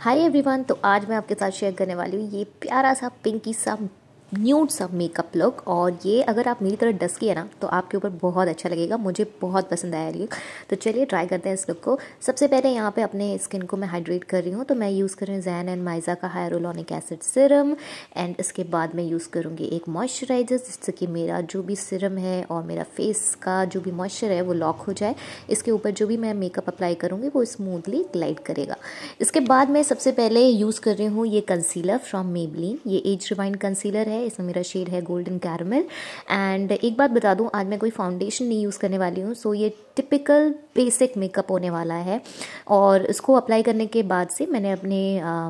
hi everyone तो आज मैं आपके साथ शेयर करने वाली हूँ ये प्यारा सा पिंकी सा न्यूड सब मेकअप लुक और ये अगर आप मेरी तरह डस है ना तो आपके ऊपर बहुत अच्छा लगेगा मुझे बहुत पसंद आया ये तो चलिए ट्राई करते हैं इस लुक को सबसे पहले यहाँ पे अपने स्किन को मैं हाइड्रेट कर रही हूँ तो मैं यूज़ कर रही हूँ जैन एंड माइज़ा का हायरोलॉनिक एसिड सिरम एंड इसके बाद मैं यूज़ करूँगी एक मॉइस्चराइज़र जिससे कि मेरा जो भी सिरम है और मेरा फेस का जो भी मॉइस्चर है वो लॉक हो जाए इसके ऊपर जो भी मैं मेकअप अप्लाई करूँगी वो स्मूथली ग्लाइड करेगा इसके बाद मैं सबसे पहले यूज़ कर रही हूँ ये कंसीलर फ्रॉम मेबलिन ये एज रिवाइन कंसीलर है है इसमें मेरा शेड है गोल्डन कैरमल एंड एक बात बता दूँ आज मैं कोई फाउंडेशन नहीं यूज़ करने वाली हूँ सो ये टिपिकल बेसिक मेकअप होने वाला है और इसको अप्लाई करने के बाद से मैंने अपने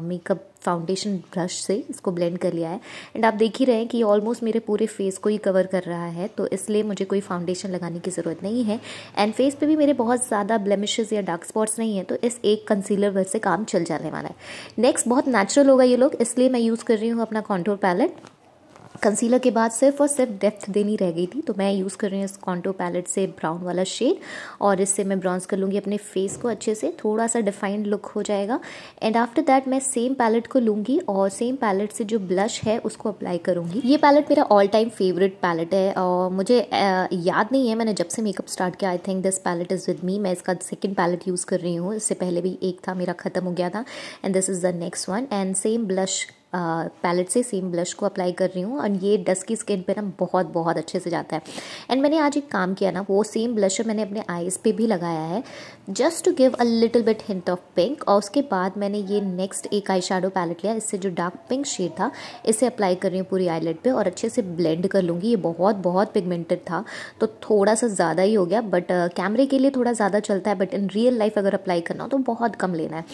मेकअप फाउंडेशन ब्रश से इसको ब्लेंड कर लिया है एंड आप देख ही रहे हैं कि ऑलमोस्ट मेरे पूरे फेस को ही कवर कर रहा है तो इसलिए मुझे कोई फाउंडेशन लगाने की ज़रूरत नहीं है एंड फेस पे भी मेरे बहुत ज़्यादा ब्लेमिशेज या डार्क स्पॉट्स नहीं है तो इस एक कंसीलर भर से काम चल जाने वाला है नेक्स्ट बहुत नेचुरल होगा ये लोग इसलिए मैं यूज़ कर रही हूँ अपना कॉन्टोर पैलेट कंसीलर के बाद सिर्फ और सिर्फ डेप्थ देनी रह गई थी तो मैं यूज़ कर रही हूँ इस कॉन्टो पैलेट से ब्राउन वाला शेड और इससे मैं ब्राउन्स कर लूँगी अपने फेस को अच्छे से थोड़ा सा डिफाइंड लुक हो जाएगा एंड आफ्टर दैट मैं सेम पैलेट को लूँगी और सेम पैलेट से जो ब्लश है उसको अप्लाई करूँगी ये पैलेट मेरा ऑल टाइम फेवरेट पैलेट है और मुझे याद नहीं है मैंने जब से मेकअप स्टार्ट किया I think this palette is with me मैं इसका सेकेंड पैलेट यूज़ कर रही हूँ इससे पहले भी एक था मेरा ख़त्म हो गया था and this is the next one and same blush palette से सेम ब्लश को अप्लाई कर रही हूँ एंड ये डस्ट की स्किन पे ना बहुत बहुत अच्छे से जाता है एंड मैंने आज एक काम किया ना वो सेम ब्लश मैंने अपने आईज़ पे भी लगाया है just to give a little bit hint of pink और उसके बाद मैंने ये नेक्स्ट एक आई शेडो पैलेट लिया इससे जो डार्क पिंक शेड था इसे अप्लाई कर रही हूँ पूरी आईलेट पर और अच्छे से ब्लेंड कर लूँगी ये बहुत बहुत पिगमेंटेड था तो थोड़ा सा ज़्यादा ही हो गया बट कैमरे के लिए थोड़ा ज़्यादा चलता है बट इन रियल लाइफ अगर अप्लाई करना हो तो बहुत कम लेना है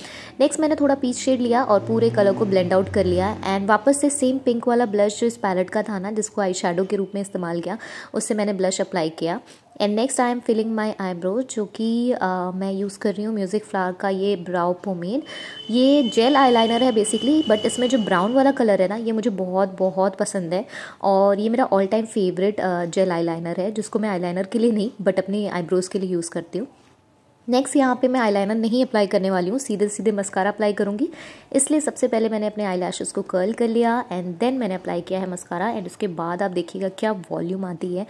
नेक्स्ट मैंने थोड़ा पीच शेड लिया और पूरे कलर को ब्लेंड आउट कर लिया एंड वापस से सेम पिंक वाला ब्लश जो इस पैलेट का था ना जिसको आई के रूप में इस्तेमाल किया उससे मैंने ब्लश अप्लाई किया and next I am filling my eyebrow जो कि uh, मैं यूज़ कर रही हूँ म्यूज़िक फ्लावर का ये ब्राउ पोमेन ये जेल आईलाइनर है बेसिकली बट इसमें जो ब्राउन वाला कलर है ना ये मुझे बहुत बहुत पसंद है और ये मेरा all time favourite gel eyeliner है जिसको मैं आईलाइनर के लिए नहीं बट अपनी आईब्रोज़ के लिए यूज़ करती हूँ नेक्स्ट यहाँ पे मैं आईलाइनर नहीं अप्लाई करने वाली हूँ सीधे सीधे मस्कारा अप्लाई करूँगी इसलिए सबसे पहले मैंने अपने आई को कर्ल कर लिया एंड देन मैंने अप्लाई किया है मस्कारा एंड उसके बाद आप देखिएगा क्या वॉल्यूम आती है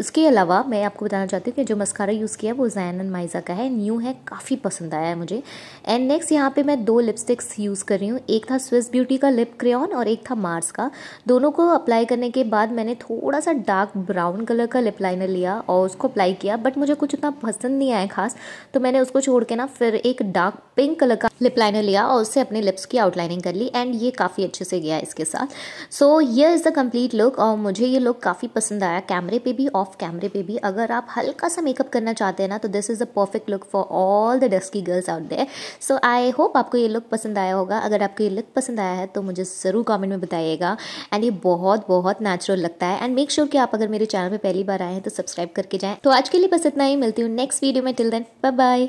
इसके अलावा मैं आपको बताना चाहती हूँ कि जो मस्कारा यूज़ किया वो जैन एंड माइज़ा का है न्यू है काफ़ी पसंद आया है मुझे एंड नेक्स्ट यहाँ पे मैं दो लिपस्टिक्स यूज़ कर रही हूँ एक था स्विस ब्यूटी का लिप क्रेन और एक था मार्स का दोनों को अप्लाई करने के बाद मैंने थोड़ा सा डार्क ब्राउन कलर का लिप लाइनर लिया और उसको अप्लाई किया बट मुझे कुछ इतना पसंद नहीं आया खास तो मैंने उसको छोड़ के ना फिर एक डार्क पिंक कलर का लिप लाइनर लिया और उससे अपने लिप्स की आउटलाइनिंग कर ली एंड ये काफ़ी अच्छे से गया इसके साथ सो ये इज़ द कम्प्लीट लुक और मुझे ये लुक काफ़ी पसंद आया कैमरे पे भी ऑफ कैमरे पे भी अगर आप हल्का सा मेकअप करना चाहते हैं ना तो this is the perfect look for all the dusky girls out there so I hope आपको ये लुक पसंद आया होगा अगर आपको ये लुक पसंद आया है तो मुझे ज़रूर कॉमेंट में बताइएगा एंड ये बहुत बहुत नेचुरल लगता है एंड मेक श्योर कि आप अगर मेरे चैनल पर पहली बार आए हैं तो सब्सक्राइब करके जाएँ तो आज के लिए बस इतना ही मिलती हूँ नेक्स्ट वीडियो में टिल देन बाय बाय